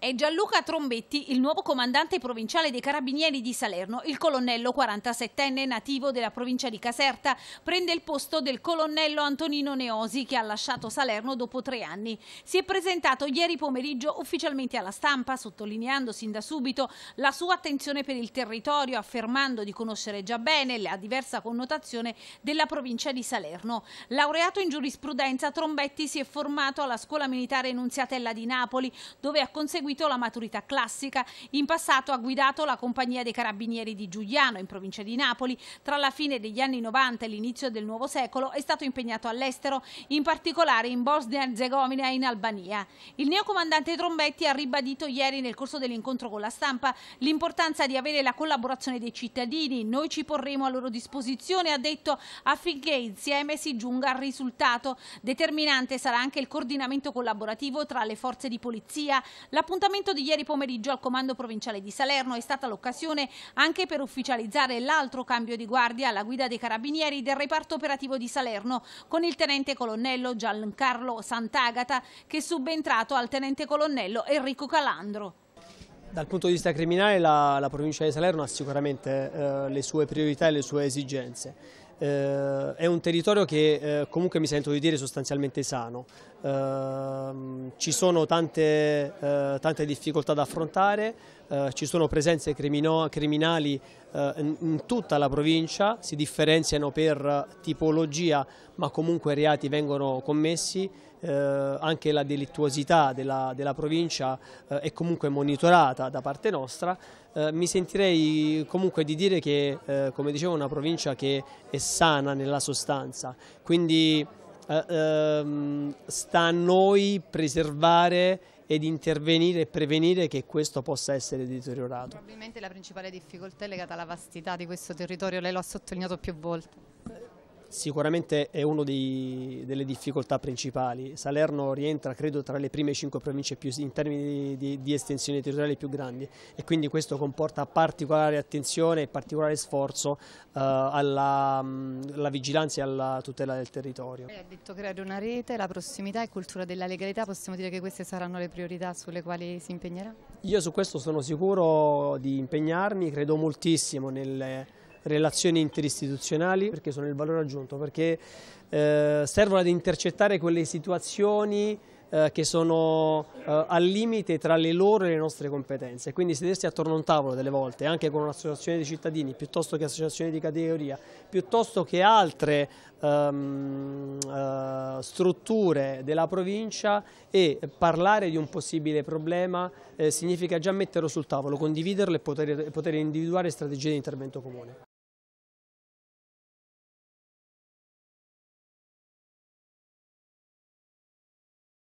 È Gianluca Trombetti, il nuovo comandante provinciale dei Carabinieri di Salerno. Il colonnello 47enne nativo della provincia di Caserta prende il posto del colonnello Antonino Neosi che ha lasciato Salerno dopo tre anni. Si è presentato ieri pomeriggio ufficialmente alla stampa sottolineando sin da subito la sua attenzione per il territorio affermando di conoscere già bene la diversa connotazione della provincia di Salerno. Laureato in giurisprudenza Trombetti si è formato alla scuola militare Nunziatella di Napoli dove ha conseguito conseguito la maturità classica. In passato ha guidato la compagnia dei carabinieri di Giuliano, in provincia di Napoli. Tra la fine degli anni 90 e l'inizio del nuovo secolo è stato impegnato all'estero, in particolare in Bosnia-Herzegovina e e in Albania. Il neocomandante Trombetti ha ribadito ieri nel corso dell'incontro con la stampa l'importanza di avere la collaborazione dei cittadini. Noi ci porremo a loro disposizione, ha detto, affinché insieme si giunga al risultato. Determinante sarà anche il coordinamento collaborativo tra le forze di polizia, l'appuntamento L'appuntamento di ieri pomeriggio al Comando Provinciale di Salerno è stata l'occasione anche per ufficializzare l'altro cambio di guardia alla guida dei carabinieri del reparto operativo di Salerno con il tenente colonnello Giancarlo Sant'Agata che è subentrato al tenente colonnello Enrico Calandro. Dal punto di vista criminale la, la provincia di Salerno ha sicuramente eh, le sue priorità e le sue esigenze. Eh, è un territorio che eh, comunque mi sento di dire sostanzialmente sano. Eh, ci sono tante, eh, tante, difficoltà da affrontare, eh, ci sono presenze crimino, criminali eh, in, in tutta la provincia, si differenziano per tipologia ma comunque reati vengono commessi eh, anche la delittuosità della, della provincia eh, è comunque monitorata da parte nostra, eh, mi sentirei comunque di dire che, eh, come dicevo, è una provincia che è sana nella sostanza, quindi eh, ehm, sta a noi preservare ed intervenire e prevenire che questo possa essere deteriorato. Probabilmente la principale difficoltà è legata alla vastità di questo territorio, lei lo ha sottolineato più volte sicuramente è una delle difficoltà principali. Salerno rientra credo tra le prime cinque province più, in termini di, di estensione territoriale più grandi e quindi questo comporta particolare attenzione e particolare sforzo eh, alla, alla, vigilanza e alla tutela del territorio. Lei ha detto creare una rete, la prossimità e cultura della legalità, possiamo dire che queste saranno le priorità sulle quali si impegnerà? Io su questo sono sicuro di impegnarmi, credo moltissimo nelle relazioni interistituzionali perché sono il valore aggiunto, perché eh, servono ad intercettare quelle situazioni eh, che sono eh, al limite tra le loro e le nostre competenze. Quindi sedersi attorno a un tavolo delle volte, anche con un'associazione di cittadini, piuttosto che associazioni di categoria, piuttosto che altre ehm, eh, strutture della provincia e parlare di un possibile problema eh, significa già metterlo sul tavolo, condividerlo e poter, poter individuare strategie di intervento comune.